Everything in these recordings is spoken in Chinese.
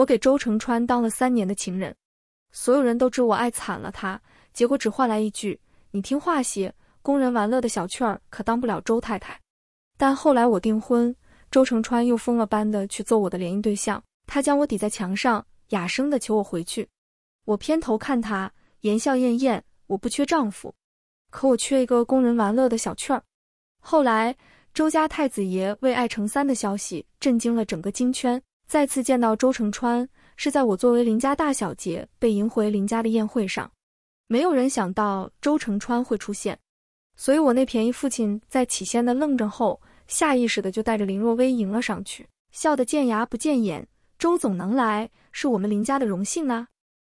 我给周成川当了三年的情人，所有人都知我爱惨了他，结果只换来一句：“你听话些，工人玩乐的小雀儿可当不了周太太。”但后来我订婚，周成川又疯了般的去揍我的联姻对象，他将我抵在墙上，哑声的求我回去。我偏头看他，言笑晏晏。我不缺丈夫，可我缺一个供人玩乐的小雀儿。后来，周家太子爷为爱成三的消息震惊了整个京圈。再次见到周成川，是在我作为林家大小姐被迎回林家的宴会上。没有人想到周成川会出现，所以，我那便宜父亲在起先的愣着后，下意识的就带着林若薇迎了上去，笑得见牙不见眼。周总能来，是我们林家的荣幸啊！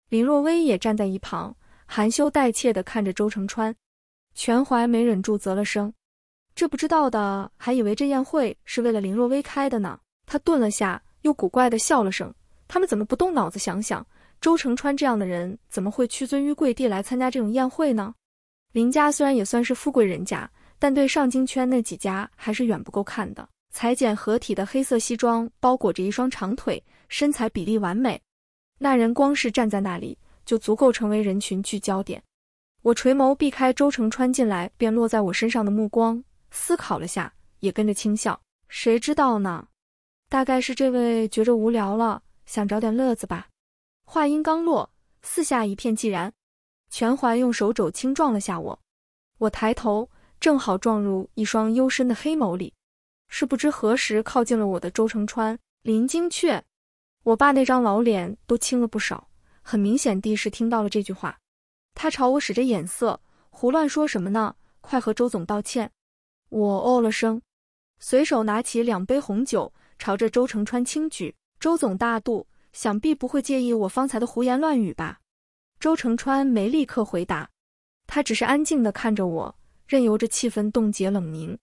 林若薇也站在一旁，含羞带怯的看着周成川，全怀没忍住啧了声。这不知道的还以为这宴会是为了林若薇开的呢。他顿了下。又古怪地笑了声，他们怎么不动脑子想想？周成川这样的人，怎么会屈尊于跪地来参加这种宴会呢？林家虽然也算是富贵人家，但对上京圈那几家还是远不够看的。裁剪合体的黑色西装包裹着一双长腿，身材比例完美。那人光是站在那里，就足够成为人群聚焦点。我垂眸避开周成川进来便落在我身上的目光，思考了下，也跟着轻笑。谁知道呢？大概是这位觉着无聊了，想找点乐子吧。话音刚落，四下一片寂然。全怀用手肘轻撞了下我，我抬头，正好撞入一双幽深的黑眸里，是不知何时靠近了我的周成川林惊雀。我爸那张老脸都青了不少，很明显地是听到了这句话。他朝我使着眼色，胡乱说什么呢？快和周总道歉。我哦了声，随手拿起两杯红酒。朝着周成川轻举，周总大度，想必不会介意我方才的胡言乱语吧？周成川没立刻回答，他只是安静的看着我，任由着气氛冻结冷凝。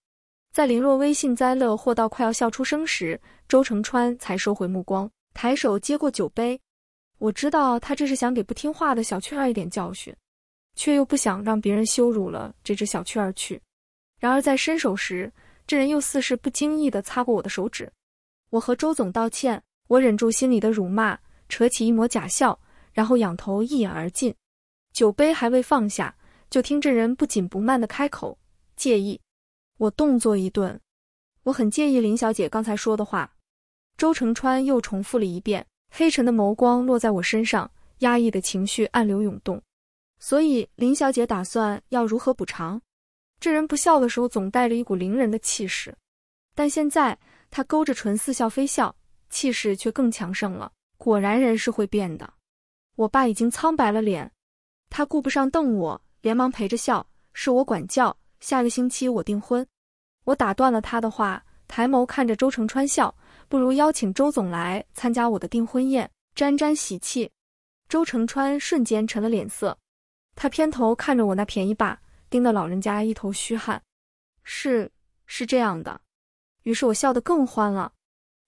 在林若微幸灾乐祸到快要笑出声时，周成川才收回目光，抬手接过酒杯。我知道他这是想给不听话的小雀儿一点教训，却又不想让别人羞辱了这只小雀儿去。然而在伸手时，这人又似是不经意的擦过我的手指。我和周总道歉，我忍住心里的辱骂，扯起一抹假笑，然后仰头一饮而尽。酒杯还未放下，就听这人不紧不慢的开口：“介意？”我动作一顿，我很介意林小姐刚才说的话。周成川又重复了一遍，黑沉的眸光落在我身上，压抑的情绪暗流涌动。所以林小姐打算要如何补偿？这人不笑的时候总带着一股凌人的气势，但现在。他勾着唇，似笑非笑，气势却更强盛了。果然，人是会变的。我爸已经苍白了脸，他顾不上瞪我，连忙陪着笑：“是我管教，下个星期我订婚。”我打断了他的话，抬眸看着周成川笑：“不如邀请周总来参加我的订婚宴，沾沾喜气。”周成川瞬间沉了脸色，他偏头看着我那便宜爸，盯得老人家一头虚汗。是，是这样的。于是我笑得更欢了。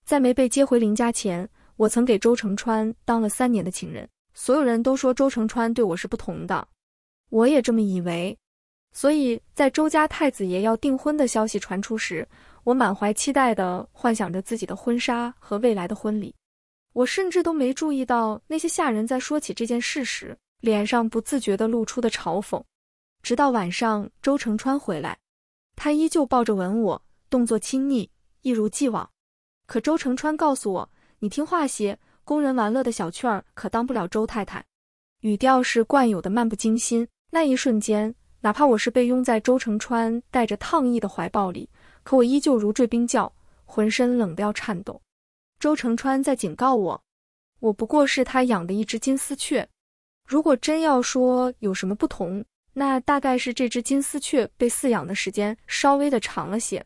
在没被接回林家前，我曾给周成川当了三年的情人。所有人都说周成川对我是不同的，我也这么以为。所以在周家太子爷要订婚的消息传出时，我满怀期待的幻想着自己的婚纱和未来的婚礼。我甚至都没注意到那些下人在说起这件事时，脸上不自觉的露出的嘲讽。直到晚上，周成川回来，他依旧抱着吻我。动作亲昵，一如既往。可周成川告诉我：“你听话些，供人玩乐的小雀儿可当不了周太太。”语调是惯有的漫不经心。那一瞬间，哪怕我是被拥在周成川带着烫意的怀抱里，可我依旧如坠冰窖，浑身冷得要颤抖。周成川在警告我：我不过是他养的一只金丝雀。如果真要说有什么不同，那大概是这只金丝雀被饲养的时间稍微的长了些。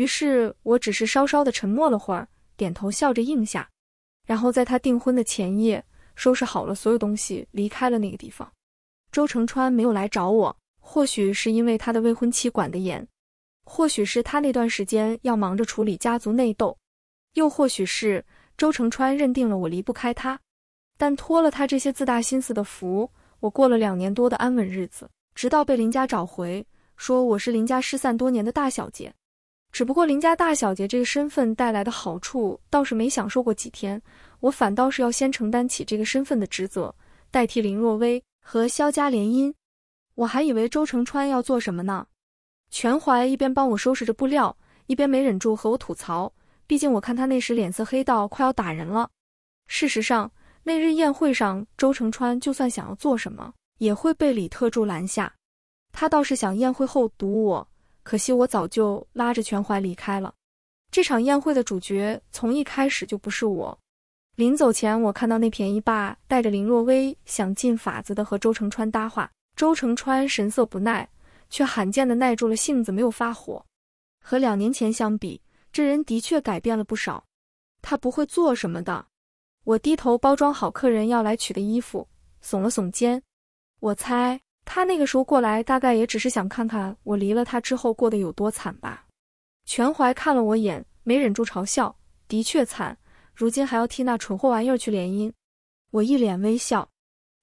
于是，我只是稍稍的沉默了会儿，点头笑着应下，然后在他订婚的前夜，收拾好了所有东西，离开了那个地方。周成川没有来找我，或许是因为他的未婚妻管得严，或许是他那段时间要忙着处理家族内斗，又或许是周成川认定了我离不开他。但托了他这些自大心思的福，我过了两年多的安稳日子，直到被林家找回，说我是林家失散多年的大小姐。只不过林家大小姐这个身份带来的好处倒是没享受过几天，我反倒是要先承担起这个身份的职责，代替林若薇和萧家联姻。我还以为周成川要做什么呢？全怀一边帮我收拾着布料，一边没忍住和我吐槽。毕竟我看他那时脸色黑到快要打人了。事实上，那日宴会上，周成川就算想要做什么，也会被李特助拦下。他倒是想宴会后堵我。可惜我早就拉着全怀离开了。这场宴会的主角从一开始就不是我。临走前，我看到那便宜爸带着林若薇想尽法子的和周成川搭话。周成川神色不耐，却罕见的耐住了性子，没有发火。和两年前相比，这人的确改变了不少。他不会做什么的。我低头包装好客人要来取的衣服，耸了耸肩。我猜。他那个时候过来，大概也只是想看看我离了他之后过得有多惨吧。全怀看了我眼，没忍住嘲笑，的确惨。如今还要替那蠢货玩意儿去联姻，我一脸微笑，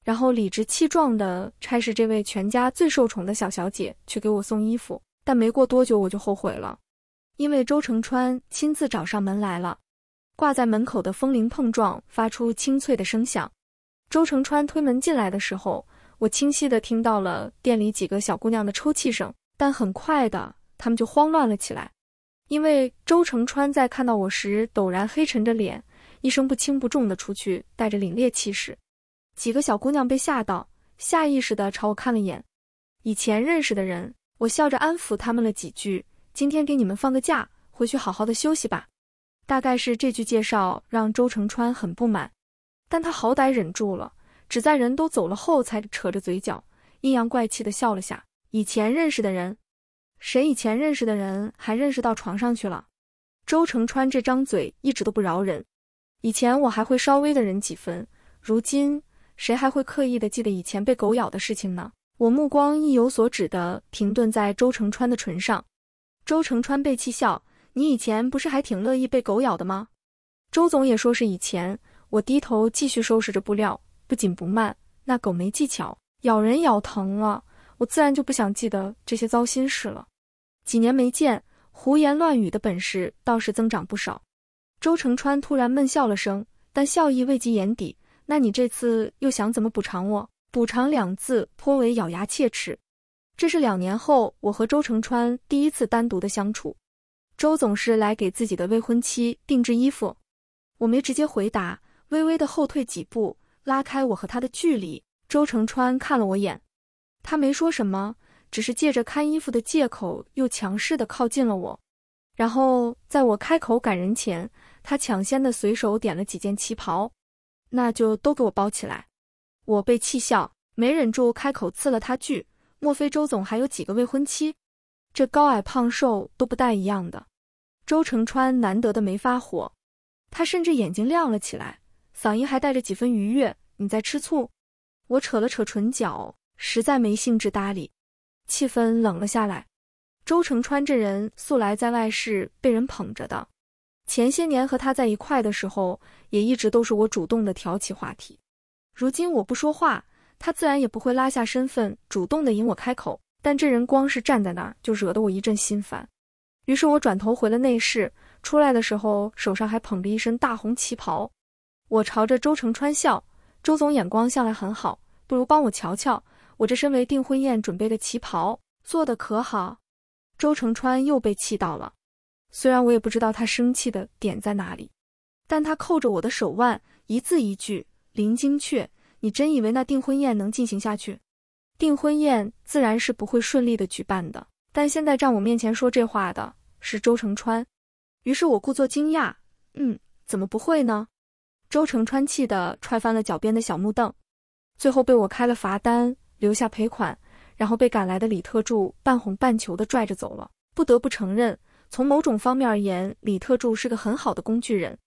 然后理直气壮地差使这位全家最受宠的小小姐去给我送衣服。但没过多久我就后悔了，因为周成川亲自找上门来了。挂在门口的风铃碰撞，发出清脆的声响。周成川推门进来的时候。我清晰的听到了店里几个小姑娘的抽泣声，但很快的，她们就慌乱了起来，因为周成川在看到我时，陡然黑沉着脸，一声不轻不重的出去，带着凛冽气势。几个小姑娘被吓到，下意识的朝我看了眼。以前认识的人，我笑着安抚他们了几句，今天给你们放个假，回去好好的休息吧。大概是这句介绍让周成川很不满，但他好歹忍住了。只在人都走了后，才扯着嘴角，阴阳怪气的笑了下。以前认识的人，谁以前认识的人还认识到床上去了？周成川这张嘴一直都不饶人。以前我还会稍微的忍几分，如今谁还会刻意的记得以前被狗咬的事情呢？我目光意有所指的停顿在周成川的唇上。周成川被气笑：“你以前不是还挺乐意被狗咬的吗？”周总也说是以前。我低头继续收拾着布料。不紧不慢，那狗没技巧，咬人咬疼了，我自然就不想记得这些糟心事了。几年没见，胡言乱语的本事倒是增长不少。周成川突然闷笑了声，但笑意未及眼底。那你这次又想怎么补偿我？补偿两字颇为咬牙切齿。这是两年后我和周成川第一次单独的相处。周总是来给自己的未婚妻定制衣服，我没直接回答，微微的后退几步。拉开我和他的距离，周成川看了我眼，他没说什么，只是借着看衣服的借口，又强势的靠近了我。然后在我开口赶人前，他抢先的随手点了几件旗袍，那就都给我包起来。我被气笑，没忍住开口刺了他句：莫非周总还有几个未婚妻？这高矮胖瘦都不带一样的。周成川难得的没发火，他甚至眼睛亮了起来。嗓音还带着几分愉悦，你在吃醋？我扯了扯唇角，实在没兴致搭理。气氛冷了下来。周成川这人素来在外室被人捧着的，前些年和他在一块的时候，也一直都是我主动的挑起话题。如今我不说话，他自然也不会拉下身份主动的引我开口。但这人光是站在那儿，就惹得我一阵心烦。于是我转头回了内室，出来的时候手上还捧着一身大红旗袍。我朝着周成川笑，周总眼光向来很好，不如帮我瞧瞧，我这身为订婚宴准备的旗袍做的可好？周成川又被气到了，虽然我也不知道他生气的点在哪里，但他扣着我的手腕，一字一句：“林金雀，你真以为那订婚宴能进行下去？订婚宴自然是不会顺利的举办的。但现在站我面前说这话的是周成川，于是我故作惊讶，嗯，怎么不会呢？”周成川气得踹翻了脚边的小木凳，最后被我开了罚单，留下赔款，然后被赶来的李特助半哄半求的拽着走了。不得不承认，从某种方面而言，李特助是个很好的工具人。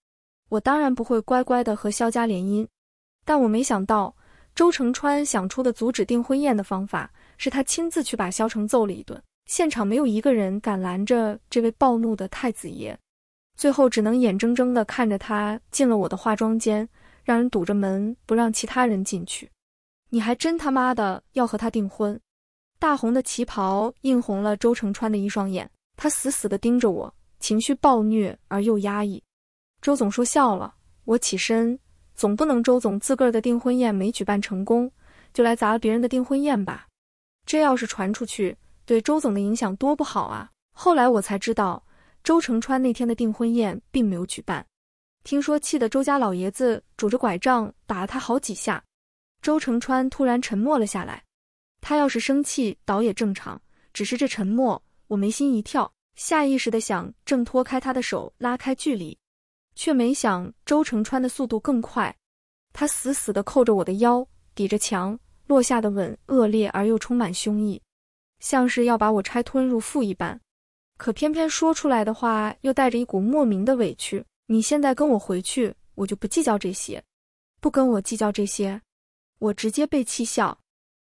我当然不会乖乖的和萧家联姻，但我没想到周成川想出的阻止订婚宴的方法，是他亲自去把萧成揍了一顿，现场没有一个人敢拦着这位暴怒的太子爷。最后只能眼睁睁地看着他进了我的化妆间，让人堵着门不让其他人进去。你还真他妈的要和他订婚？大红的旗袍映红了周成川的一双眼，他死死地盯着我，情绪暴虐而又压抑。周总说笑了。我起身，总不能周总自个儿的订婚宴没举办成功，就来砸了别人的订婚宴吧？这要是传出去，对周总的影响多不好啊！后来我才知道。周成川那天的订婚宴并没有举办，听说气得周家老爷子拄着拐杖打了他好几下。周成川突然沉默了下来，他要是生气倒也正常，只是这沉默，我眉心一跳，下意识的想挣脱开他的手，拉开距离，却没想周成川的速度更快，他死死的扣着我的腰，抵着墙，落下的吻恶劣而又充满凶意，像是要把我拆吞入腹一般。可偏偏说出来的话又带着一股莫名的委屈。你现在跟我回去，我就不计较这些，不跟我计较这些，我直接被气笑，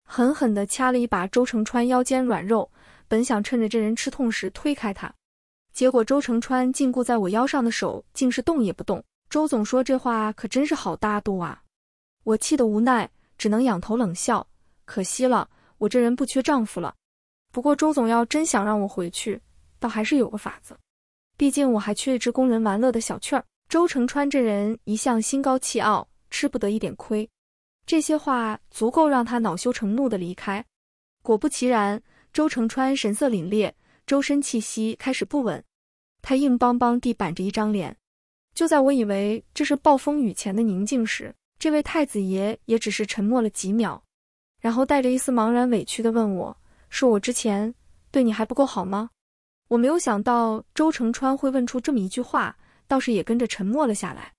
狠狠地掐了一把周成川腰间软肉。本想趁着这人吃痛时推开他，结果周成川禁锢在我腰上的手竟是动也不动。周总说这话可真是好大度啊！我气得无奈，只能仰头冷笑。可惜了，我这人不缺丈夫了。不过周总要真想让我回去。倒还是有个法子，毕竟我还缺一只供人玩乐的小雀儿。周成川这人一向心高气傲，吃不得一点亏，这些话足够让他恼羞成怒的离开。果不其然，周成川神色凛冽，周身气息开始不稳。他硬邦邦地板着一张脸。就在我以为这是暴风雨前的宁静时，这位太子爷也只是沉默了几秒，然后带着一丝茫然委屈的问我：“是我之前对你还不够好吗？”我没有想到周成川会问出这么一句话，倒是也跟着沉默了下来。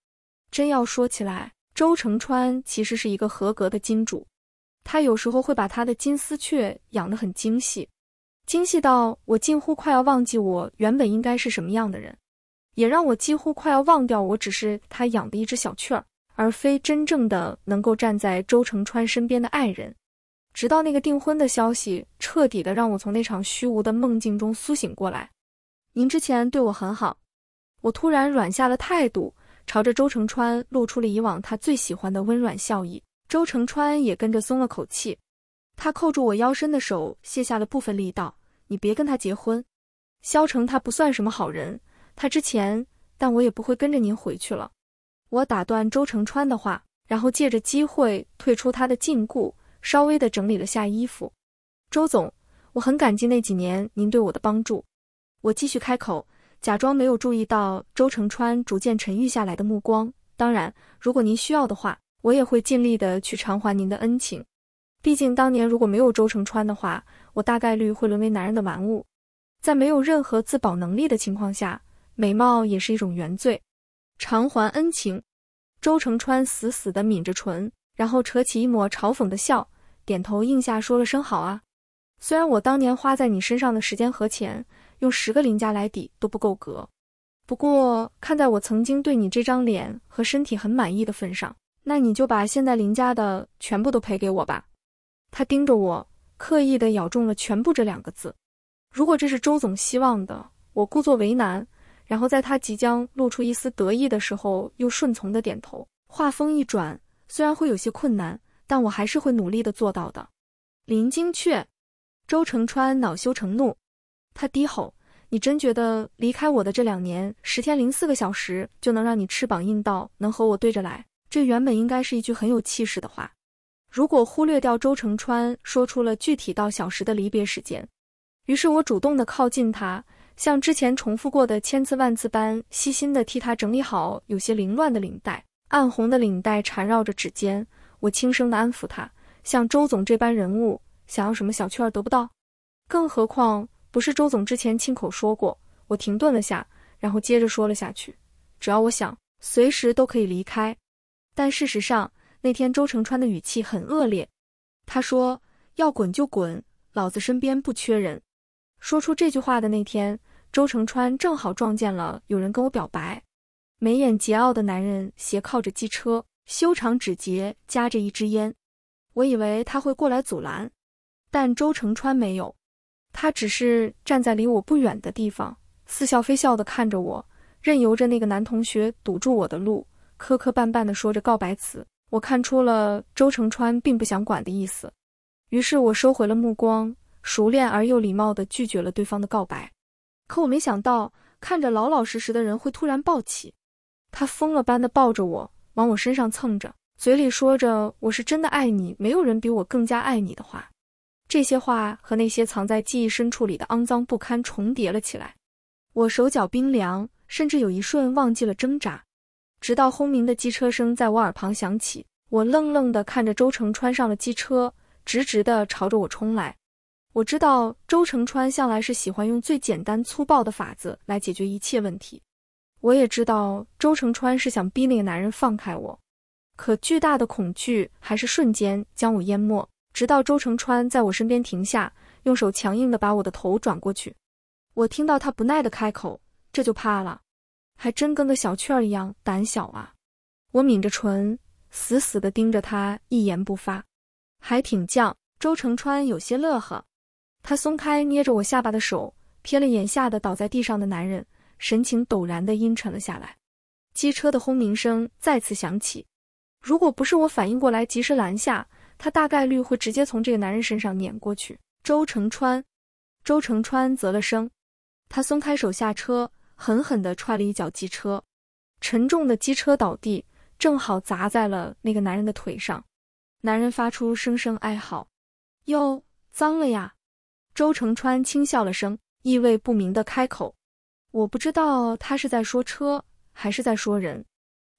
真要说起来，周成川其实是一个合格的金主，他有时候会把他的金丝雀养得很精细，精细到我近乎快要忘记我原本应该是什么样的人，也让我几乎快要忘掉我只是他养的一只小雀儿，而非真正的能够站在周成川身边的爱人。直到那个订婚的消息彻底的让我从那场虚无的梦境中苏醒过来。您之前对我很好，我突然软下了态度，朝着周成川露出了以往他最喜欢的温软笑意。周成川也跟着松了口气，他扣住我腰身的手卸下了部分力道。你别跟他结婚，萧成他不算什么好人。他之前，但我也不会跟着您回去了。我打断周成川的话，然后借着机会退出他的禁锢。稍微的整理了下衣服，周总，我很感激那几年您对我的帮助。我继续开口，假装没有注意到周成川逐渐沉郁下来的目光。当然，如果您需要的话，我也会尽力的去偿还您的恩情。毕竟当年如果没有周成川的话，我大概率会沦为男人的玩物，在没有任何自保能力的情况下，美貌也是一种原罪。偿还恩情，周成川死死的抿着唇。然后扯起一抹嘲讽的笑，点头应下，说了声好啊。虽然我当年花在你身上的时间和钱，用十个林家来抵都不够格，不过看在我曾经对你这张脸和身体很满意的份上，那你就把现在林家的全部都赔给我吧。他盯着我，刻意的咬中了“全部”这两个字。如果这是周总希望的，我故作为难，然后在他即将露出一丝得意的时候，又顺从的点头。话锋一转。虽然会有些困难，但我还是会努力的做到的。林精确，周成川恼羞成怒，他低吼：“你真觉得离开我的这两年十天零四个小时就能让你翅膀硬到能和我对着来？”这原本应该是一句很有气势的话。如果忽略掉周成川说出了具体到小时的离别时间，于是我主动的靠近他，像之前重复过的千次万次般，细心的替他整理好有些凌乱的领带。暗红的领带缠绕着指尖，我轻声的安抚他。像周总这般人物，想要什么小券儿得不到，更何况不是周总之前亲口说过？我停顿了下，然后接着说了下去：“只要我想，随时都可以离开。”但事实上，那天周成川的语气很恶劣。他说：“要滚就滚，老子身边不缺人。”说出这句话的那天，周成川正好撞见了有人跟我表白。眉眼桀骜的男人斜靠着机车，修长指节夹着一支烟。我以为他会过来阻拦，但周成川没有，他只是站在离我不远的地方，似笑非笑地看着我，任由着那个男同学堵住我的路，磕磕绊绊地说着告白词。我看出了周成川并不想管的意思，于是我收回了目光，熟练而又礼貌地拒绝了对方的告白。可我没想到，看着老老实实的人会突然暴起。他疯了般的抱着我，往我身上蹭着，嘴里说着“我是真的爱你，没有人比我更加爱你”的话。这些话和那些藏在记忆深处里的肮脏不堪重叠了起来。我手脚冰凉，甚至有一瞬忘记了挣扎，直到轰鸣的机车声在我耳旁响起。我愣愣地看着周成川上了机车，直直的朝着我冲来。我知道周成川向来是喜欢用最简单粗暴的法子来解决一切问题。我也知道周成川是想逼那个男人放开我，可巨大的恐惧还是瞬间将我淹没。直到周成川在我身边停下，用手强硬的把我的头转过去，我听到他不耐的开口：“这就怕了？还真跟个小雀儿一样胆小啊！”我抿着唇，死死的盯着他，一言不发，还挺犟。周成川有些乐呵，他松开捏着我下巴的手，瞥了眼吓得倒在地上的男人。神情陡然地阴沉了下来，机车的轰鸣声再次响起。如果不是我反应过来及时拦下，他大概率会直接从这个男人身上碾过去。周成川，周成川啧了声，他松开手下车，狠狠地踹了一脚机车，沉重的机车倒地，正好砸在了那个男人的腿上。男人发出声声哀嚎。哟，脏了呀。周成川轻笑了声，意味不明地开口。我不知道他是在说车还是在说人，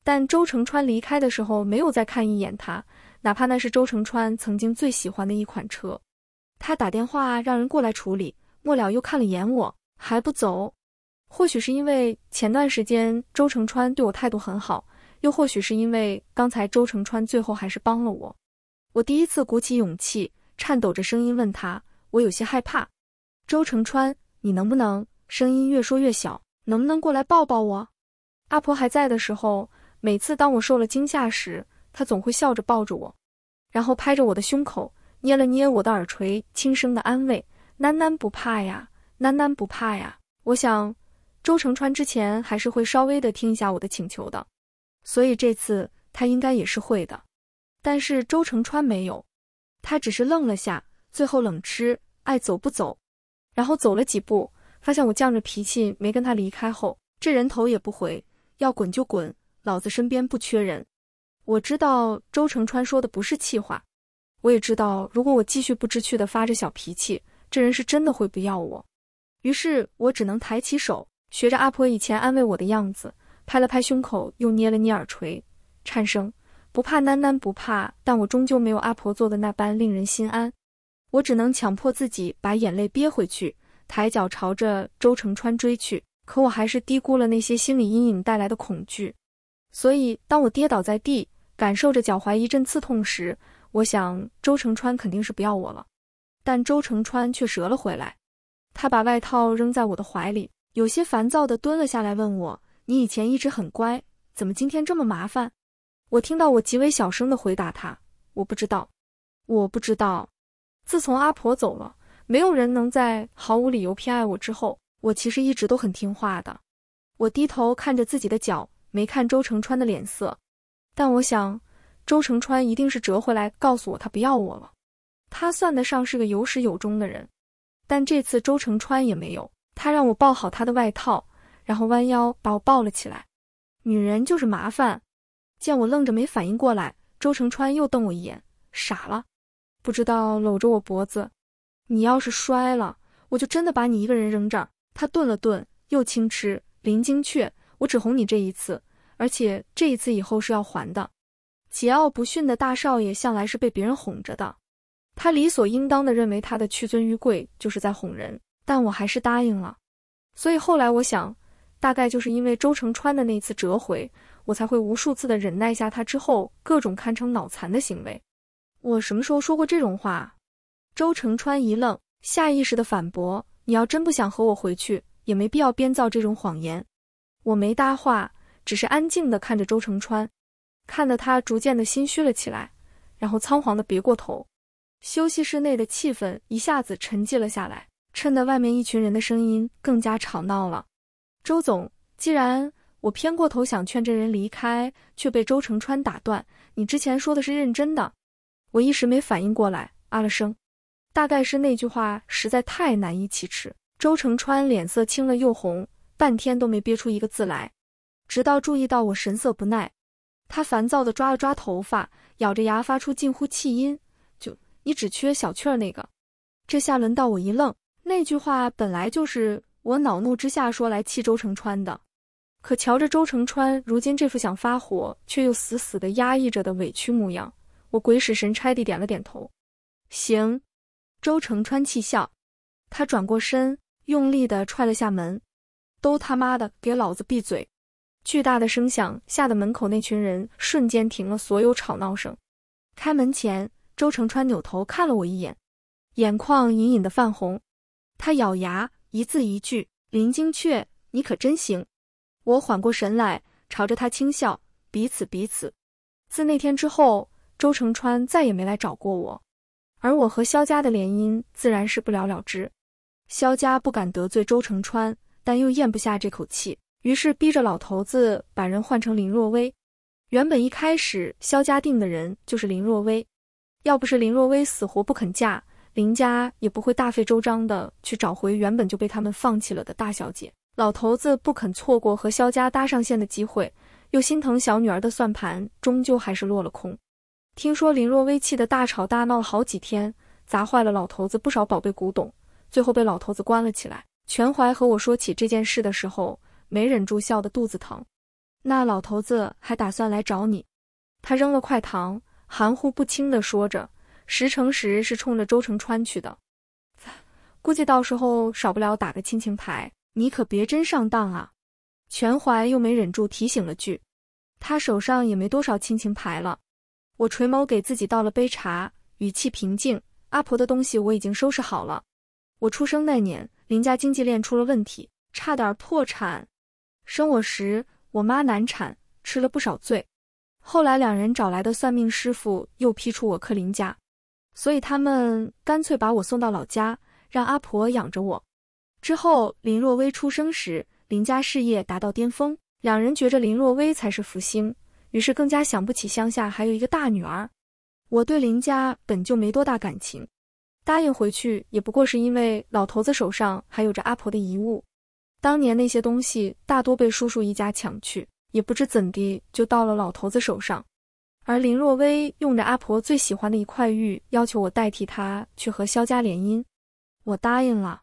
但周成川离开的时候没有再看一眼他，哪怕那是周成川曾经最喜欢的一款车。他打电话让人过来处理，末了又看了眼我，还不走。或许是因为前段时间周成川对我态度很好，又或许是因为刚才周成川最后还是帮了我。我第一次鼓起勇气，颤抖着声音问他，我有些害怕。周成川，你能不能？声音越说越小，能不能过来抱抱我？阿婆还在的时候，每次当我受了惊吓时，她总会笑着抱着我，然后拍着我的胸口，捏了捏我的耳垂，轻声的安慰：“囡囡不怕呀，囡囡不怕呀。”我想，周成川之前还是会稍微的听一下我的请求的，所以这次他应该也是会的。但是周成川没有，他只是愣了下，最后冷吃爱走不走，然后走了几步。发现我犟着脾气没跟他离开后，这人头也不回，要滚就滚，老子身边不缺人。我知道周成川说的不是气话，我也知道如果我继续不知趣的发着小脾气，这人是真的会不要我。于是我只能抬起手，学着阿婆以前安慰我的样子，拍了拍胸口，又捏了捏耳垂，颤声：“不怕，囡囡不怕。”但我终究没有阿婆做的那般令人心安，我只能强迫自己把眼泪憋回去。抬脚朝着周成川追去，可我还是低估了那些心理阴影带来的恐惧。所以，当我跌倒在地，感受着脚踝一阵刺痛时，我想周成川肯定是不要我了。但周成川却折了回来，他把外套扔在我的怀里，有些烦躁地蹲了下来，问我：“你以前一直很乖，怎么今天这么麻烦？”我听到我极为小声地回答他：“我不知道，我不知道。自从阿婆走了。”没有人能在毫无理由偏爱我之后，我其实一直都很听话的。我低头看着自己的脚，没看周成川的脸色，但我想，周成川一定是折回来告诉我他不要我了。他算得上是个有始有终的人，但这次周成川也没有。他让我抱好他的外套，然后弯腰把我抱了起来。女人就是麻烦。见我愣着没反应过来，周成川又瞪我一眼，傻了，不知道搂着我脖子。你要是摔了，我就真的把你一个人扔这儿。他顿了顿，又轻嗤：“林精雀，我只哄你这一次，而且这一次以后是要还的。”桀骜不驯的大少爷向来是被别人哄着的，他理所应当的认为他的屈尊于贵就是在哄人。但我还是答应了。所以后来我想，大概就是因为周成川的那次折回，我才会无数次的忍耐下他之后各种堪称脑残的行为。我什么时候说过这种话？周成川一愣，下意识的反驳：“你要真不想和我回去，也没必要编造这种谎言。”我没搭话，只是安静的看着周成川，看得他逐渐的心虚了起来，然后仓皇的别过头。休息室内的气氛一下子沉寂了下来，衬得外面一群人的声音更加吵闹了。周总，既然我偏过头想劝这人离开，却被周成川打断，你之前说的是认真的？我一时没反应过来，啊了声。大概是那句话实在太难以启齿，周成川脸色青了又红，半天都没憋出一个字来。直到注意到我神色不耐，他烦躁地抓了抓头发，咬着牙发出近乎气音：“就你只缺小雀儿那个。”这下轮到我一愣。那句话本来就是我恼怒之下说来气周成川的，可瞧着周成川如今这副想发火却又死死地压抑着的委屈模样，我鬼使神差地点了点头：“行。”周成川气笑，他转过身，用力的踹了下门，都他妈的给老子闭嘴！巨大的声响吓得门口那群人瞬间停了所有吵闹声。开门前，周成川扭头看了我一眼，眼眶隐隐的泛红，他咬牙，一字一句：“林精雀，你可真行。”我缓过神来，朝着他轻笑：“彼此彼此。”自那天之后，周成川再也没来找过我。而我和萧家的联姻自然是不了了之，萧家不敢得罪周成川，但又咽不下这口气，于是逼着老头子把人换成林若薇。原本一开始萧家定的人就是林若薇，要不是林若薇死活不肯嫁，林家也不会大费周章的去找回原本就被他们放弃了的大小姐。老头子不肯错过和萧家搭上线的机会，又心疼小女儿的算盘，终究还是落了空。听说林若微气的大吵大闹了好几天，砸坏了老头子不少宝贝古董，最后被老头子关了起来。全怀和我说起这件事的时候，没忍住笑得肚子疼。那老头子还打算来找你，他扔了块糖，含糊不清地说着：“十成十是冲着周成川去的，估计到时候少不了打个亲情牌，你可别真上当啊。”全怀又没忍住提醒了句：“他手上也没多少亲情牌了。”我垂眸给自己倒了杯茶，语气平静。阿婆的东西我已经收拾好了。我出生那年，林家经济链出了问题，差点破产。生我时，我妈难产，吃了不少罪。后来两人找来的算命师傅又批出我克林家，所以他们干脆把我送到老家，让阿婆养着我。之后林若薇出生时，林家事业达到巅峰，两人觉着林若薇才是福星。于是更加想不起乡下还有一个大女儿。我对林家本就没多大感情，答应回去也不过是因为老头子手上还有着阿婆的遗物。当年那些东西大多被叔叔一家抢去，也不知怎地就到了老头子手上。而林若薇用着阿婆最喜欢的一块玉，要求我代替她去和萧家联姻，我答应了。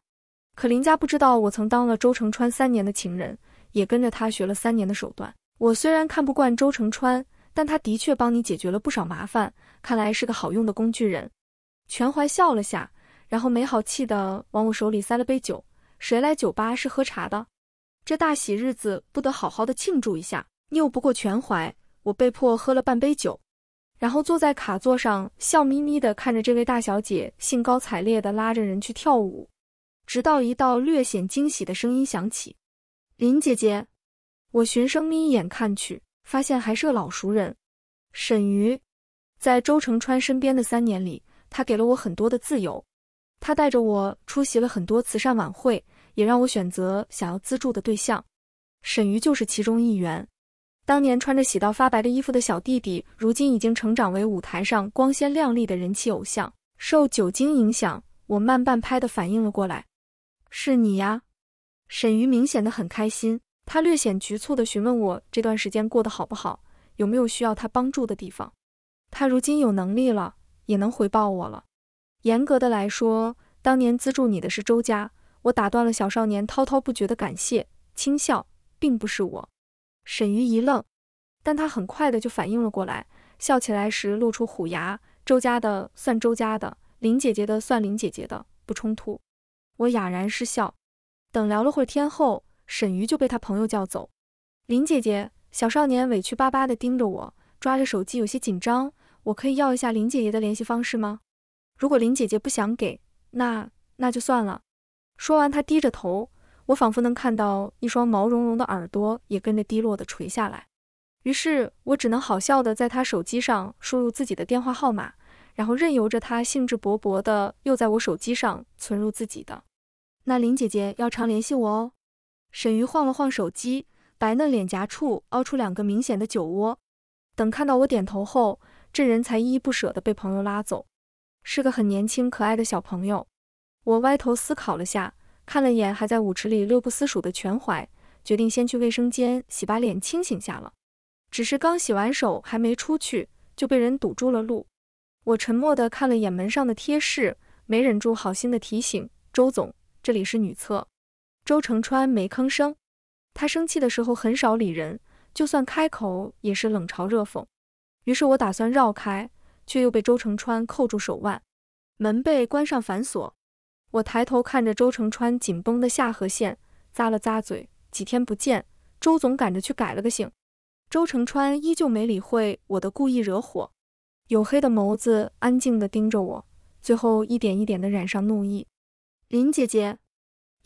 可林家不知道我曾当了周成川三年的情人，也跟着他学了三年的手段。我虽然看不惯周成川，但他的确帮你解决了不少麻烦，看来是个好用的工具人。全怀笑了下，然后没好气的往我手里塞了杯酒。谁来酒吧是喝茶的？这大喜日子不得好好的庆祝一下？拗不过全怀，我被迫喝了半杯酒，然后坐在卡座上，笑眯眯的看着这位大小姐兴高采烈的拉着人去跳舞，直到一道略显惊喜的声音响起：“林姐姐。”我循声眯眼看去，发现还是个老熟人，沈瑜。在周成川身边的三年里，他给了我很多的自由，他带着我出席了很多慈善晚会，也让我选择想要资助的对象。沈瑜就是其中一员。当年穿着洗到发白的衣服的小弟弟，如今已经成长为舞台上光鲜亮丽的人气偶像。受酒精影响，我慢半拍的反应了过来，是你呀，沈瑜明显的很开心。他略显局促地询问我：“这段时间过得好不好？有没有需要他帮助的地方？”他如今有能力了，也能回报我了。严格的来说，当年资助你的是周家。我打断了小少年滔滔不绝的感谢，轻笑，并不是我。沈瑜一愣，但他很快的就反应了过来，笑起来时露出虎牙。周家的算周家的，林姐姐的算林姐姐的，不冲突。我哑然失笑。等聊了会天后。沈鱼就被他朋友叫走。林姐姐，小少年委屈巴巴的盯着我，抓着手机有些紧张。我可以要一下林姐姐的联系方式吗？如果林姐姐不想给，那那就算了。说完，他低着头，我仿佛能看到一双毛茸茸的耳朵也跟着低落的垂下来。于是，我只能好笑的在他手机上输入自己的电话号码，然后任由着他兴致勃勃的又在我手机上存入自己的。那林姐姐要常联系我哦。沈鱼晃了晃手机，白嫩脸颊处凹出两个明显的酒窝。等看到我点头后，这人才依依不舍地被朋友拉走。是个很年轻、可爱的小朋友。我歪头思考了下，看了眼还在舞池里乐不思蜀的全怀，决定先去卫生间洗把脸，清醒下了。只是刚洗完手，还没出去，就被人堵住了路。我沉默地看了眼门上的贴士，没忍住，好心的提醒：“周总，这里是女厕。”周成川没吭声，他生气的时候很少理人，就算开口也是冷嘲热讽。于是我打算绕开，却又被周成川扣住手腕，门被关上反锁。我抬头看着周成川紧绷的下颌线，咂了咂嘴。几天不见，周总赶着去改了个姓。周成川依旧没理会我的故意惹火，黝黑的眸子安静地盯着我，最后一点一点地染上怒意。林姐姐。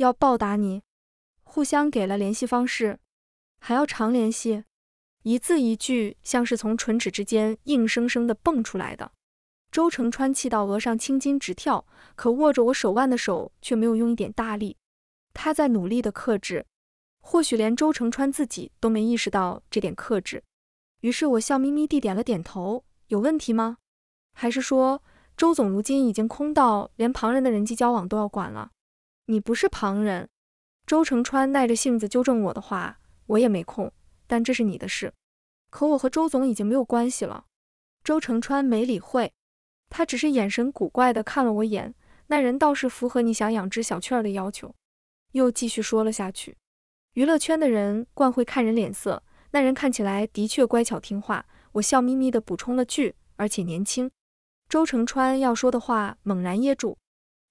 要报答你，互相给了联系方式，还要常联系，一字一句像是从唇齿之间硬生生的蹦出来的。周成川气到额上青筋直跳，可握着我手腕的手却没有用一点大力，他在努力的克制。或许连周成川自己都没意识到这点克制。于是我笑眯眯地点了点头：“有问题吗？还是说周总如今已经空到连旁人的人际交往都要管了？”你不是旁人，周成川耐着性子纠正我的话。我也没空，但这是你的事。可我和周总已经没有关系了。周成川没理会，他只是眼神古怪的看了我眼。那人倒是符合你想养只小雀儿的要求，又继续说了下去。娱乐圈的人惯会看人脸色，那人看起来的确乖巧听话。我笑眯眯的补充了句，而且年轻。周成川要说的话猛然噎住。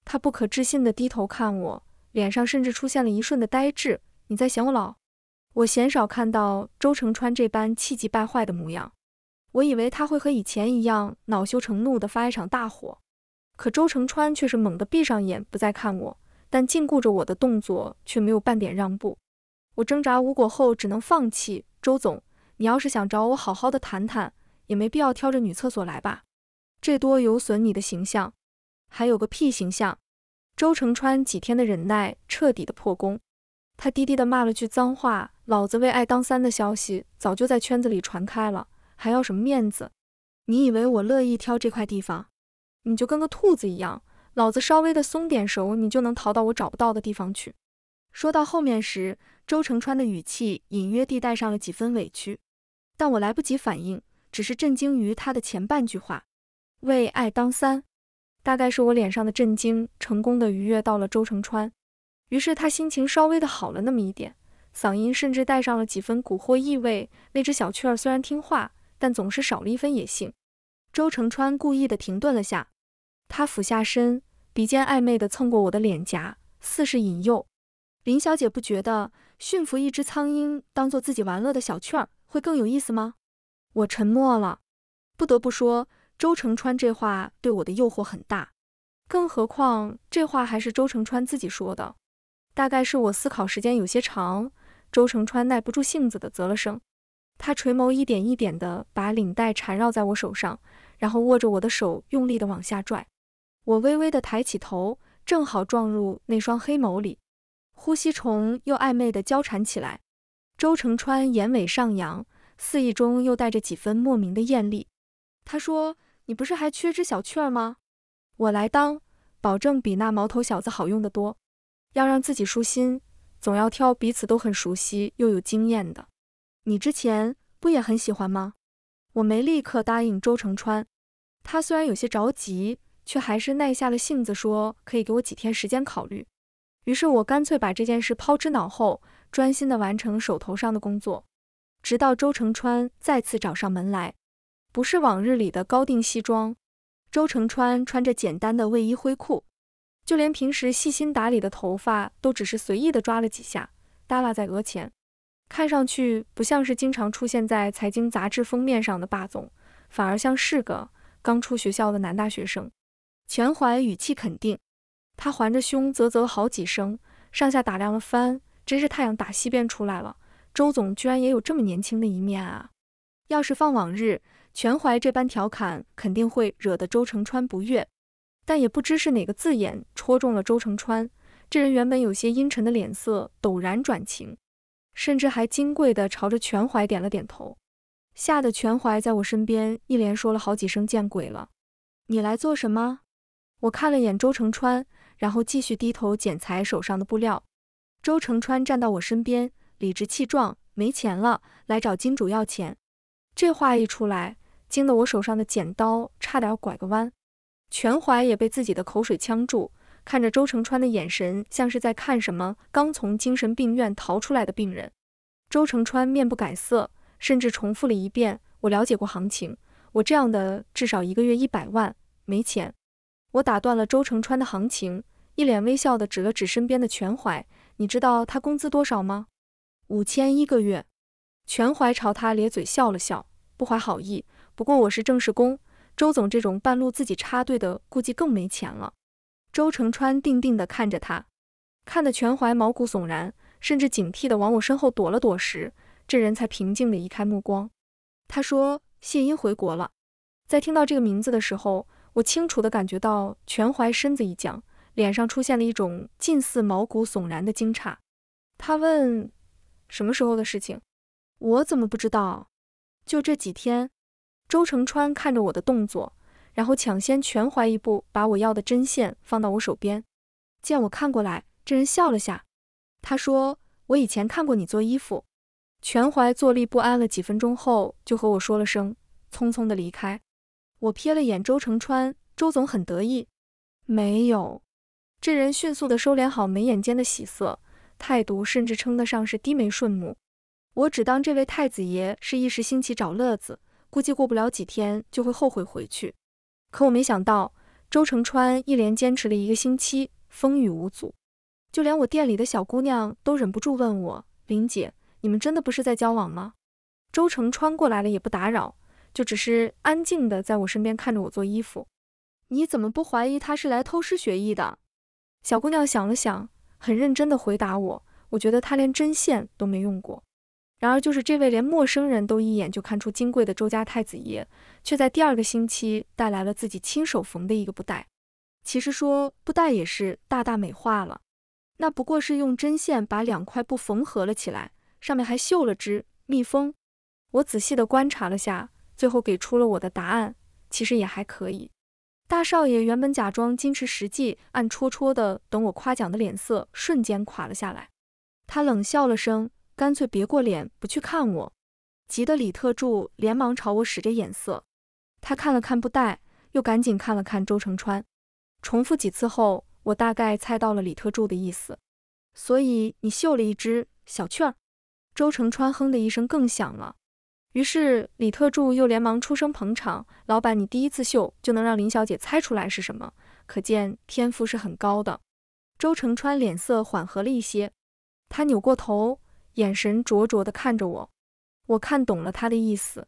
他不可置信地低头看我，脸上甚至出现了一瞬的呆滞。你在嫌我老？我鲜少看到周成川这般气急败坏的模样，我以为他会和以前一样恼羞成怒地发一场大火，可周成川却是猛地闭上眼，不再看我，但禁锢着我的动作却没有半点让步。我挣扎无果后，只能放弃。周总，你要是想找我好好的谈谈，也没必要挑着女厕所来吧？这多有损你的形象。还有个屁形象！周成川几天的忍耐彻底的破功，他低低的骂了句脏话：“老子为爱当三”的消息早就在圈子里传开了，还要什么面子？你以为我乐意挑这块地方？你就跟个兔子一样，老子稍微的松点手，你就能逃到我找不到的地方去。说到后面时，周成川的语气隐约地带上了几分委屈，但我来不及反应，只是震惊于他的前半句话：“为爱当三。”大概是我脸上的震惊，成功的愉悦到了周成川，于是他心情稍微的好了那么一点，嗓音甚至带上了几分蛊惑意味。那只小雀儿虽然听话，但总是少了一分野性。周成川故意的停顿了下，他俯下身，鼻尖暧昧的蹭过我的脸颊，似是引诱。林小姐不觉得驯服一只苍鹰，当做自己玩乐的小雀儿会更有意思吗？我沉默了，不得不说。周成川这话对我的诱惑很大，更何况这话还是周成川自己说的。大概是我思考时间有些长，周成川耐不住性子的啧了声，他垂眸一点一点的把领带缠绕在我手上，然后握着我的手用力的往下拽。我微微的抬起头，正好撞入那双黑眸里，呼吸虫又暧昧的交缠起来。周成川眼尾上扬，肆意中又带着几分莫名的艳丽。他说。你不是还缺只小雀儿吗？我来当，保证比那毛头小子好用的多。要让自己舒心，总要挑彼此都很熟悉又有经验的。你之前不也很喜欢吗？我没立刻答应周成川，他虽然有些着急，却还是耐下了性子说：“可以给我几天时间考虑。”于是，我干脆把这件事抛之脑后，专心的完成手头上的工作，直到周成川再次找上门来。不是往日里的高定西装，周成川穿着简单的卫衣灰裤，就连平时细心打理的头发都只是随意的抓了几下，耷拉在额前，看上去不像是经常出现在财经杂志封面上的霸总，反而像是个刚出学校的男大学生。钱怀语气肯定，他环着胸啧啧好几声，上下打量了番，真是太阳打西边出来了，周总居然也有这么年轻的一面啊！要是放往日。全怀这般调侃，肯定会惹得周成川不悦，但也不知是哪个字眼戳中了周成川。这人原本有些阴沉的脸色陡然转晴，甚至还矜贵地朝着全怀点了点头，吓得全怀在我身边一连说了好几声见鬼了！你来做什么？我看了眼周成川，然后继续低头剪裁手上的布料。周成川站到我身边，理直气壮：“没钱了，来找金主要钱。”这话一出来。惊得我手上的剪刀差点拐个弯，全怀也被自己的口水呛住，看着周成川的眼神像是在看什么刚从精神病院逃出来的病人。周成川面不改色，甚至重复了一遍：“我了解过行情，我这样的至少一个月一百万，没钱。”我打断了周成川的行情，一脸微笑的指了指身边的全怀：“你知道他工资多少吗？五千一个月。”全怀朝他咧嘴笑了笑，不怀好意。不过我是正式工，周总这种半路自己插队的，估计更没钱了。周成川定定地看着他，看得全怀毛骨悚然，甚至警惕地往我身后躲了躲时，这人才平静地移开目光。他说：“谢英回国了。”在听到这个名字的时候，我清楚地感觉到全怀身子一僵，脸上出现了一种近似毛骨悚然的惊诧。他问：“什么时候的事情？我怎么不知道？就这几天。”周成川看着我的动作，然后抢先全怀一步，把我要的针线放到我手边。见我看过来，这人笑了下，他说：“我以前看过你做衣服。”全怀坐立不安了几分钟后，就和我说了声，匆匆的离开。我瞥了眼周成川，周总很得意。没有，这人迅速的收敛好眉眼间的喜色，态度甚至称得上是低眉顺目。我只当这位太子爷是一时兴起找乐子。估计过不了几天就会后悔回去，可我没想到，周成川一连坚持了一个星期，风雨无阻，就连我店里的小姑娘都忍不住问我：“林姐，你们真的不是在交往吗？”周成川过来了也不打扰，就只是安静的在我身边看着我做衣服。你怎么不怀疑他是来偷师学艺的？小姑娘想了想，很认真的回答我：“我觉得他连针线都没用过。”然而，就是这位连陌生人都一眼就看出金贵的周家太子爷，却在第二个星期带来了自己亲手缝的一个布袋。其实说布袋也是大大美化了，那不过是用针线把两块布缝合了起来，上面还绣了只蜜蜂。我仔细的观察了下，最后给出了我的答案，其实也还可以。大少爷原本假装矜持，实际暗戳戳的等我夸奖的脸色瞬间垮了下来。他冷笑了声。干脆别过脸不去看我，急得李特柱连忙朝我使着眼色。他看了看布袋，又赶紧看了看周成川，重复几次后，我大概猜到了李特柱的意思。所以你绣了一只小雀儿。周成川哼的一声更响了。于是李特柱又连忙出声捧场：“老板，你第一次绣就能让林小姐猜出来是什么，可见天赋是很高的。”周成川脸色缓和了一些，他扭过头。眼神灼灼地看着我，我看懂了他的意思，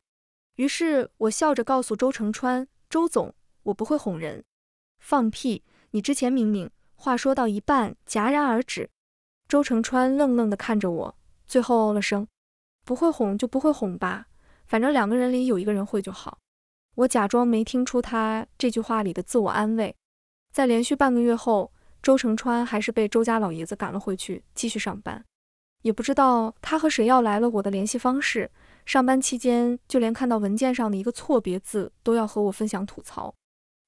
于是我笑着告诉周成川：“周总，我不会哄人，放屁！你之前明明……”话说到一半戛然而止，周成川愣愣地看着我，最后哦了声：“不会哄就不会哄吧，反正两个人里有一个人会就好。”我假装没听出他这句话里的自我安慰。在连续半个月后，周成川还是被周家老爷子赶了回去，继续上班。也不知道他和谁要来了我的联系方式。上班期间，就连看到文件上的一个错别字都要和我分享吐槽。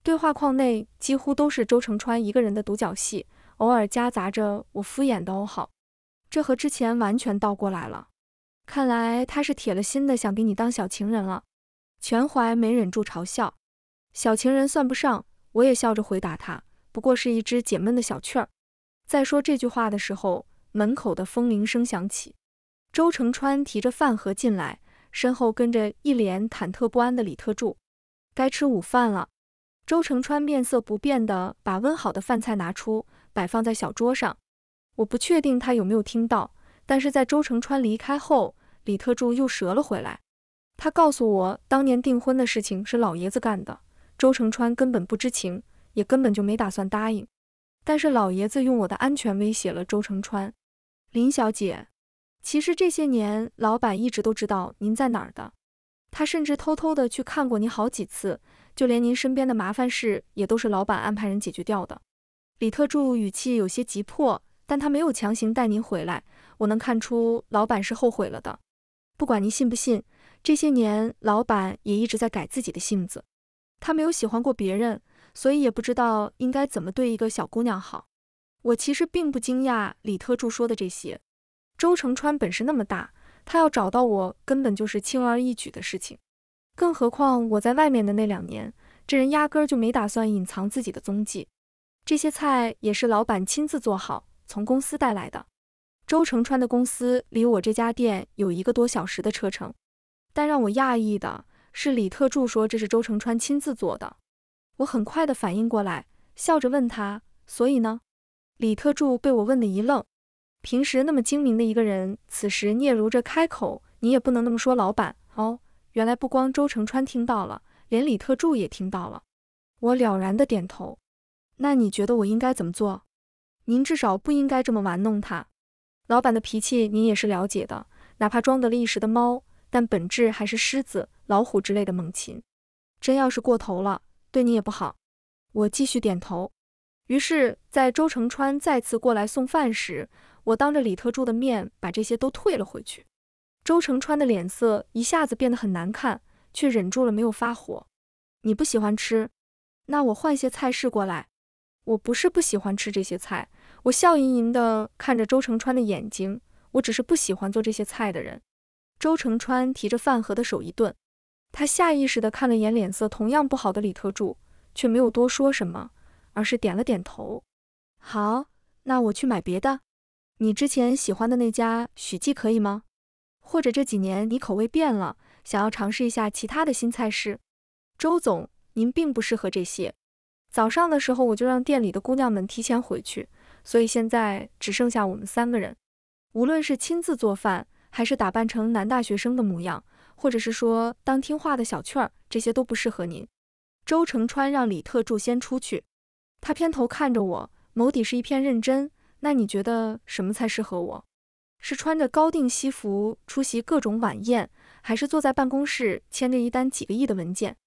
对话框内几乎都是周成川一个人的独角戏，偶尔夹杂着我敷衍的“哦好”。这和之前完全倒过来了。看来他是铁了心的想给你当小情人了。全怀没忍住嘲笑：“小情人算不上。”我也笑着回答他：“不过是一只解闷的小雀儿。”在说这句话的时候。门口的风铃声响起，周成川提着饭盒进来，身后跟着一脸忐忑不安的李特助。该吃午饭了，周成川面色不变地把温好的饭菜拿出，摆放在小桌上。我不确定他有没有听到，但是在周成川离开后，李特助又折了回来。他告诉我，当年订婚的事情是老爷子干的，周成川根本不知情，也根本就没打算答应。但是老爷子用我的安全威胁了周成川。林小姐，其实这些年老板一直都知道您在哪儿的，他甚至偷偷的去看过您好几次，就连您身边的麻烦事也都是老板安排人解决掉的。李特助语气有些急迫，但他没有强行带您回来，我能看出老板是后悔了的。不管您信不信，这些年老板也一直在改自己的性子，他没有喜欢过别人，所以也不知道应该怎么对一个小姑娘好。我其实并不惊讶李特助说的这些。周成川本事那么大，他要找到我根本就是轻而易举的事情。更何况我在外面的那两年，这人压根儿就没打算隐藏自己的踪迹。这些菜也是老板亲自做好，从公司带来的。周成川的公司离我这家店有一个多小时的车程，但让我讶异的是，李特助说这是周成川亲自做的。我很快的反应过来，笑着问他：“所以呢？”李特助被我问得一愣，平时那么精明的一个人，此时嗫嚅着开口：“你也不能那么说，老板哦。”原来不光周成川听到了，连李特助也听到了。我了然的点头：“那你觉得我应该怎么做？您至少不应该这么玩弄他。老板的脾气您也是了解的，哪怕装得了一时的猫，但本质还是狮子、老虎之类的猛禽。真要是过头了，对你也不好。”我继续点头。于是，在周成川再次过来送饭时，我当着李特助的面把这些都退了回去。周成川的脸色一下子变得很难看，却忍住了没有发火。你不喜欢吃，那我换些菜式过来。我不是不喜欢吃这些菜，我笑盈盈的看着周成川的眼睛，我只是不喜欢做这些菜的人。周成川提着饭盒的手一顿，他下意识的看了眼脸色同样不好的李特助，却没有多说什么。而是点了点头。好，那我去买别的。你之前喜欢的那家许记可以吗？或者这几年你口味变了，想要尝试一下其他的新菜式？周总，您并不适合这些。早上的时候我就让店里的姑娘们提前回去，所以现在只剩下我们三个人。无论是亲自做饭，还是打扮成男大学生的模样，或者是说当听话的小雀儿，这些都不适合您。周成川让李特助先出去。他偏头看着我，眸底是一片认真。那你觉得什么才适合我？是穿着高定西服出席各种晚宴，还是坐在办公室签着一单几个亿的文件？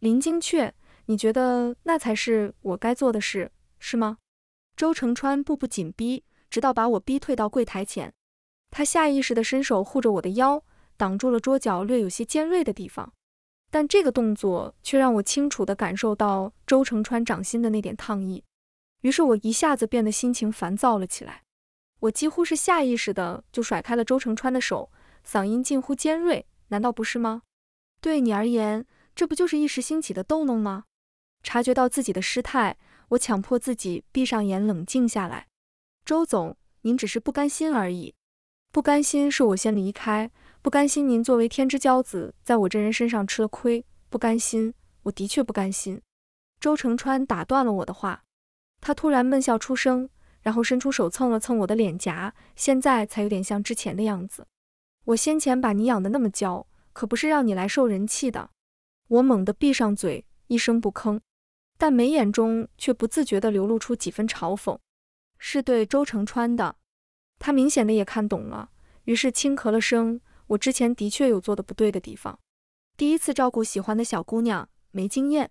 林精确，你觉得那才是我该做的事，是吗？周成川步步紧逼，直到把我逼退到柜台前。他下意识地伸手护着我的腰，挡住了桌角略有些尖锐的地方。但这个动作却让我清楚地感受到周成川掌心的那点烫意，于是我一下子变得心情烦躁了起来。我几乎是下意识的就甩开了周成川的手，嗓音近乎尖锐。难道不是吗？对你而言，这不就是一时兴起的逗弄吗？察觉到自己的失态，我强迫自己闭上眼，冷静下来。周总，您只是不甘心而已。不甘心是我先离开。不甘心，您作为天之骄子，在我这人身上吃了亏，不甘心，我的确不甘心。周成川打断了我的话，他突然闷笑出声，然后伸出手蹭了蹭我的脸颊，现在才有点像之前的样子。我先前把你养的那么娇，可不是让你来受人气的。我猛地闭上嘴，一声不吭，但眉眼中却不自觉地流露出几分嘲讽，是对周成川的。他明显的也看懂了，于是轻咳了声。我之前的确有做的不对的地方，第一次照顾喜欢的小姑娘，没经验。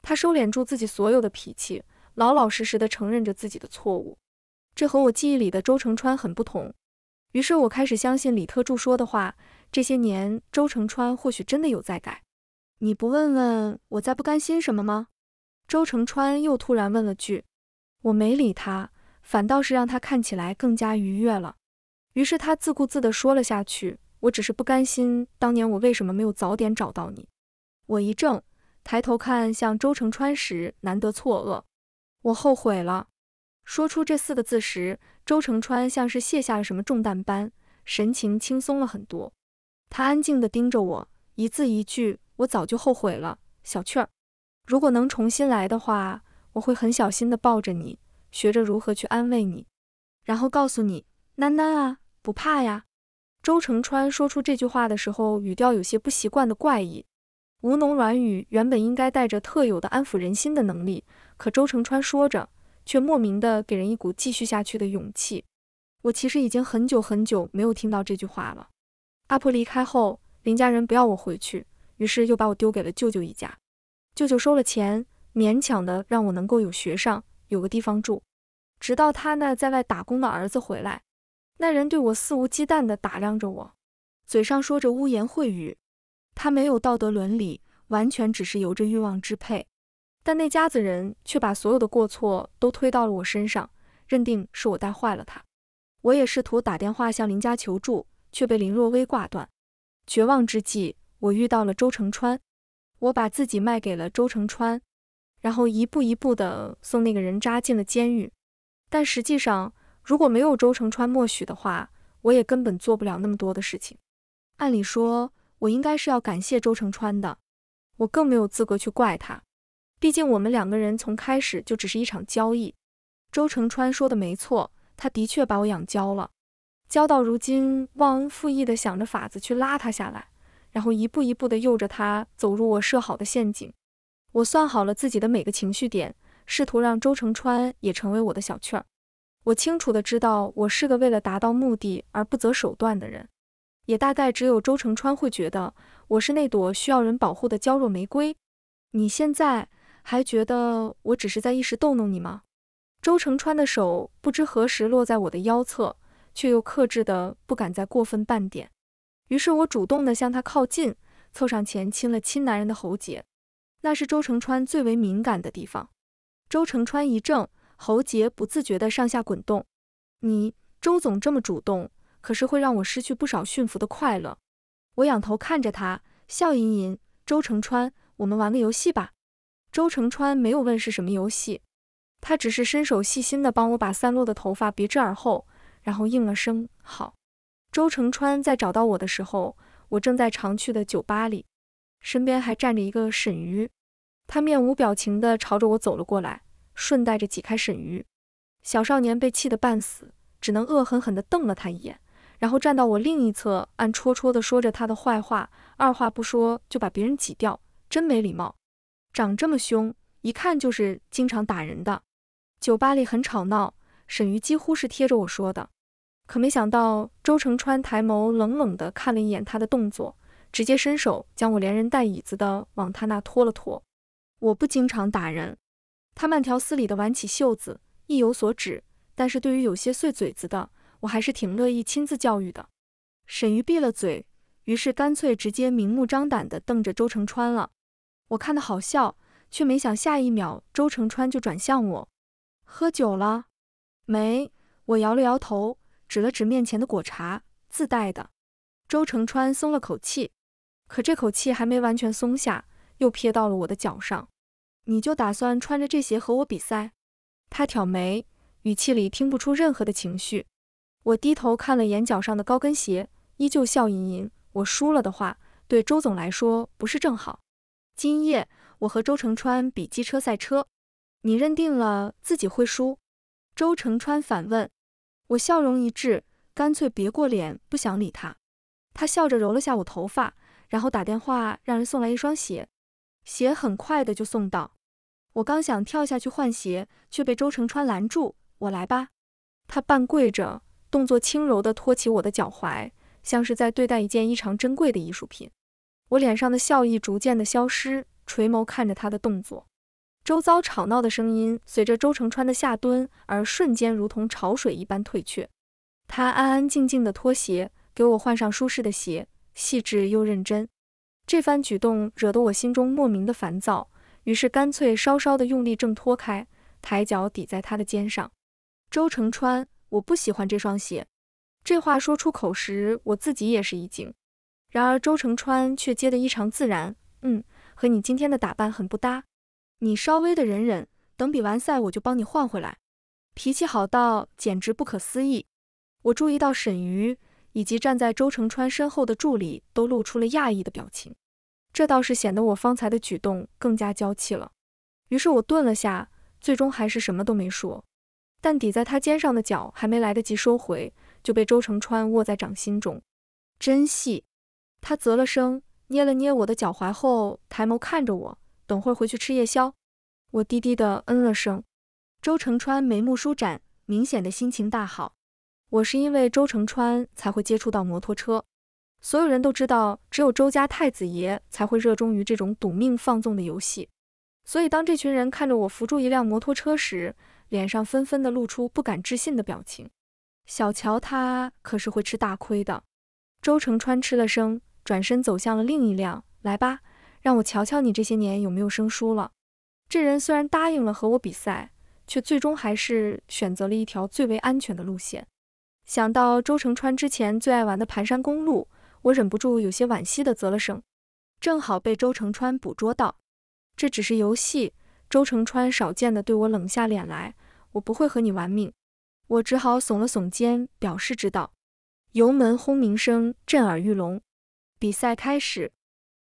他收敛住自己所有的脾气，老老实实的承认着自己的错误。这和我记忆里的周成川很不同。于是我开始相信李特助说的话，这些年周成川或许真的有在改。你不问问我在不甘心什么吗？周成川又突然问了句，我没理他，反倒是让他看起来更加愉悦了。于是他自顾自地说了下去。我只是不甘心，当年我为什么没有早点找到你？我一怔，抬头看向周成川时，难得错愕。我后悔了，说出这四个字时，周成川像是卸下了什么重担般，神情轻松了很多。他安静地盯着我，一字一句：“我早就后悔了，小雀儿。如果能重新来的话，我会很小心地抱着你，学着如何去安慰你，然后告诉你，囡囡啊，不怕呀。”周成川说出这句话的时候，语调有些不习惯的怪异。吴侬软语原本应该带着特有的安抚人心的能力，可周成川说着，却莫名的给人一股继续下去的勇气。我其实已经很久很久没有听到这句话了。阿婆离开后，林家人不要我回去，于是又把我丢给了舅舅一家。舅舅收了钱，勉强的让我能够有学上，有个地方住，直到他那在外打工的儿子回来。那人对我肆无忌惮地打量着我，嘴上说着污言秽语。他没有道德伦理，完全只是由着欲望支配。但那家子人却把所有的过错都推到了我身上，认定是我带坏了他。我也试图打电话向林家求助，却被林若薇挂断。绝望之际，我遇到了周成川。我把自己卖给了周成川，然后一步一步地送那个人渣进了监狱。但实际上。如果没有周成川默许的话，我也根本做不了那么多的事情。按理说，我应该是要感谢周成川的，我更没有资格去怪他。毕竟我们两个人从开始就只是一场交易。周成川说的没错，他的确把我养焦了，焦到如今忘恩负义的想着法子去拉他下来，然后一步一步的诱着他走入我设好的陷阱。我算好了自己的每个情绪点，试图让周成川也成为我的小趣儿。我清楚的知道，我是个为了达到目的而不择手段的人，也大概只有周成川会觉得我是那朵需要人保护的娇弱玫瑰。你现在还觉得我只是在一时逗弄你吗？周成川的手不知何时落在我的腰侧，却又克制的不敢再过分半点。于是，我主动的向他靠近，凑上前亲了亲男人的喉结，那是周成川最为敏感的地方。周成川一怔。喉结不自觉的上下滚动，你周总这么主动，可是会让我失去不少驯服的快乐。我仰头看着他，笑吟吟。周成川，我们玩个游戏吧。周成川没有问是什么游戏，他只是伸手细心的帮我把散落的头发别至耳后，然后应了声好。周成川在找到我的时候，我正在常去的酒吧里，身边还站着一个沈鱼，他面无表情的朝着我走了过来。顺带着挤开沈瑜，小少年被气得半死，只能恶狠狠地瞪了他一眼，然后站到我另一侧，暗戳戳地说着他的坏话，二话不说就把别人挤掉，真没礼貌。长这么凶，一看就是经常打人的。酒吧里很吵闹，沈瑜几乎是贴着我说的，可没想到周成川抬眸冷冷地看了一眼他的动作，直接伸手将我连人带椅子的往他那拖了拖。我不经常打人。他慢条斯理地挽起袖子，意有所指。但是对于有些碎嘴子的，我还是挺乐意亲自教育的。沈瑜闭了嘴，于是干脆直接明目张胆地瞪着周成川了。我看的好笑，却没想下一秒周成川就转向我：“喝酒了没？”我摇了摇头，指了指面前的果茶，自带的。周成川松了口气，可这口气还没完全松下，又瞥到了我的脚上。你就打算穿着这鞋和我比赛？他挑眉，语气里听不出任何的情绪。我低头看了眼脚上的高跟鞋，依旧笑吟吟。我输了的话，对周总来说不是正好？今夜我和周成川比机车赛车，你认定了自己会输？周成川反问。我笑容一滞，干脆别过脸，不想理他。他笑着揉了下我头发，然后打电话让人送来一双鞋。鞋很快的就送到。我刚想跳下去换鞋，却被周成川拦住。“我来吧。”他半跪着，动作轻柔地托起我的脚踝，像是在对待一件异常珍贵的艺术品。我脸上的笑意逐渐地消失，垂眸看着他的动作。周遭吵闹的声音随着周成川的下蹲而瞬间如同潮水一般退却。他安安静静地脱鞋，给我换上舒适的鞋，细致又认真。这番举动惹得我心中莫名的烦躁。于是干脆稍稍的用力挣脱开，抬脚抵在他的肩上。周成川，我不喜欢这双鞋。这话说出口时，我自己也是一惊。然而周成川却接得异常自然。嗯，和你今天的打扮很不搭。你稍微的忍忍，等比完赛我就帮你换回来。脾气好到简直不可思议。我注意到沈瑜以及站在周成川身后的助理都露出了讶异的表情。这倒是显得我方才的举动更加娇气了，于是我顿了下，最终还是什么都没说。但抵在他肩上的脚还没来得及收回，就被周成川握在掌心中，真细。他啧了声，捏了捏我的脚踝后，抬眸看着我：“等会回去吃夜宵。”我低低的嗯了声。周成川眉目舒展，明显的心情大好。我是因为周成川才会接触到摩托车。所有人都知道，只有周家太子爷才会热衷于这种赌命放纵的游戏。所以，当这群人看着我扶住一辆摩托车时，脸上纷纷的露出不敢置信的表情。小乔他可是会吃大亏的。周成川吃了声，转身走向了另一辆。来吧，让我瞧瞧你这些年有没有生疏了。这人虽然答应了和我比赛，却最终还是选择了一条最为安全的路线。想到周成川之前最爱玩的盘山公路。我忍不住有些惋惜地啧了声，正好被周成川捕捉到。这只是游戏。周成川少见的对我冷下脸来：“我不会和你玩命。”我只好耸了耸肩，表示知道。油门轰鸣声震耳欲聋，比赛开始。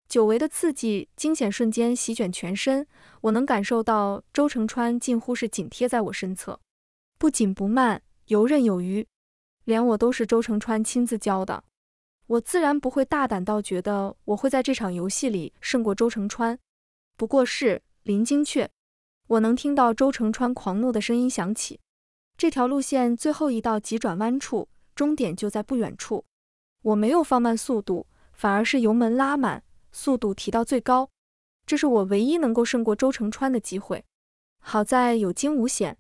久违的刺激、惊险瞬间席卷全身，我能感受到周成川近乎是紧贴在我身侧，不紧不慢，游刃有余。连我都是周成川亲自教的。我自然不会大胆到觉得我会在这场游戏里胜过周成川，不过是林精确。我能听到周成川狂怒的声音响起，这条路线最后一道急转弯处，终点就在不远处。我没有放慢速度，反而是油门拉满，速度提到最高。这是我唯一能够胜过周成川的机会。好在有惊无险，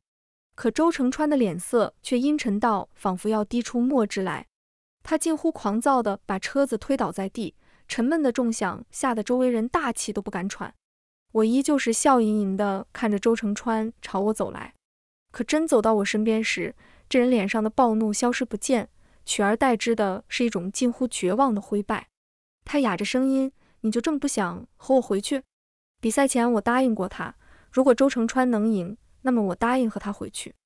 可周成川的脸色却阴沉到仿佛要滴出墨汁来。他近乎狂躁地把车子推倒在地，沉闷的重响吓得周围人大气都不敢喘。我依旧是笑盈盈地看着周成川朝我走来，可真走到我身边时，这人脸上的暴怒消失不见，取而代之的是一种近乎绝望的灰败。他哑着声音：“你就这么不想和我回去？”比赛前我答应过他，如果周成川能赢，那么我答应和他回去。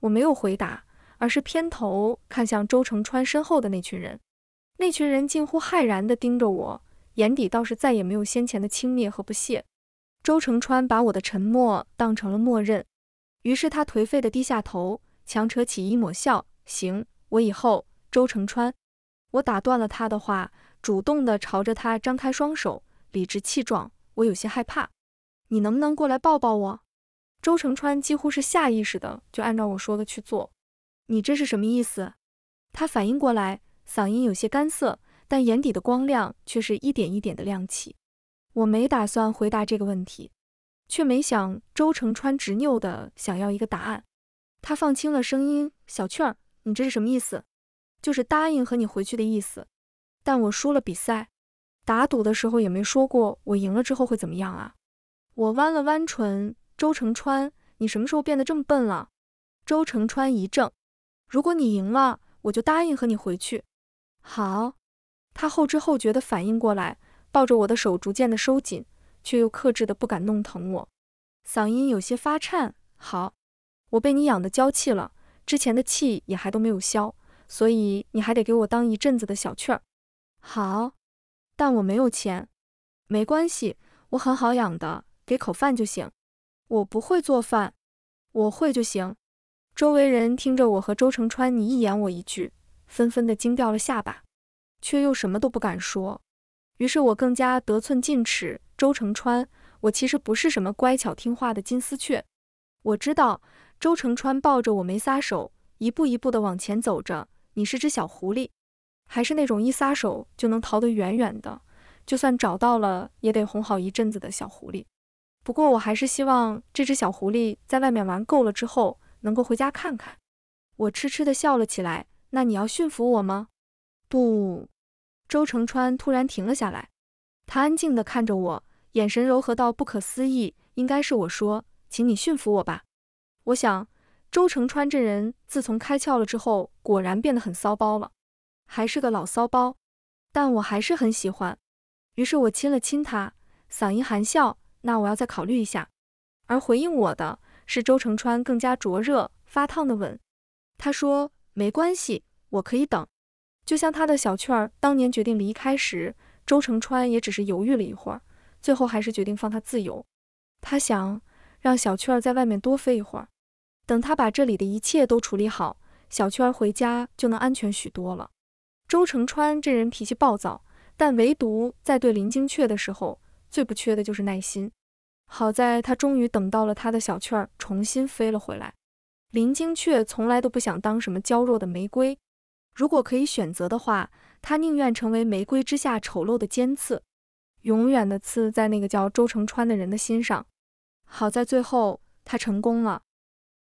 我没有回答。而是偏头看向周成川身后的那群人，那群人近乎骇然地盯着我，眼底倒是再也没有先前的轻蔑和不屑。周成川把我的沉默当成了默认，于是他颓废地低下头，强扯起一抹笑。行，我以后周成川。我打断了他的话，主动地朝着他张开双手，理直气壮。我有些害怕，你能不能过来抱抱我？周成川几乎是下意识的就按照我说的去做。你这是什么意思？他反应过来，嗓音有些干涩，但眼底的光亮却是一点一点的亮起。我没打算回答这个问题，却没想周成川执拗的想要一个答案。他放轻了声音：“小雀儿，你这是什么意思？就是答应和你回去的意思。但我输了比赛，打赌的时候也没说过我赢了之后会怎么样啊。”我弯了弯唇：“周成川，你什么时候变得这么笨了？”周成川一怔。如果你赢了，我就答应和你回去。好。他后知后觉的反应过来，抱着我的手逐渐的收紧，却又克制的不敢弄疼我，嗓音有些发颤。好，我被你养的娇气了，之前的气也还都没有消，所以你还得给我当一阵子的小雀儿。好。但我没有钱。没关系，我很好养的，给口饭就行。我不会做饭，我会就行。周围人听着我和周承川你一言我一句，纷纷的惊掉了下巴，却又什么都不敢说。于是，我更加得寸进尺。周承川，我其实不是什么乖巧听话的金丝雀。我知道，周承川抱着我没撒手，一步一步的往前走着。你是只小狐狸，还是那种一撒手就能逃得远远的，就算找到了也得哄好一阵子的小狐狸。不过，我还是希望这只小狐狸在外面玩够了之后。能够回家看看，我痴痴的笑了起来。那你要驯服我吗？不。周成川突然停了下来，他安静的看着我，眼神柔和到不可思议。应该是我说，请你驯服我吧。我想，周成川这人自从开窍了之后，果然变得很骚包了，还是个老骚包，但我还是很喜欢。于是，我亲了亲他，嗓音含笑。那我要再考虑一下。而回应我的。是周成川更加灼热、发烫的吻。他说：“没关系，我可以等。”就像他的小雀儿当年决定离开时，周成川也只是犹豫了一会儿，最后还是决定放他自由。他想让小雀儿在外面多飞一会儿，等他把这里的一切都处理好，小雀儿回家就能安全许多了。周成川这人脾气暴躁，但唯独在对林惊雀的时候，最不缺的就是耐心。好在，他终于等到了他的小雀儿重新飞了回来。林精雀从来都不想当什么娇弱的玫瑰，如果可以选择的话，他宁愿成为玫瑰之下丑陋的尖刺，永远的刺在那个叫周成川的人的心上。好在最后，他成功了。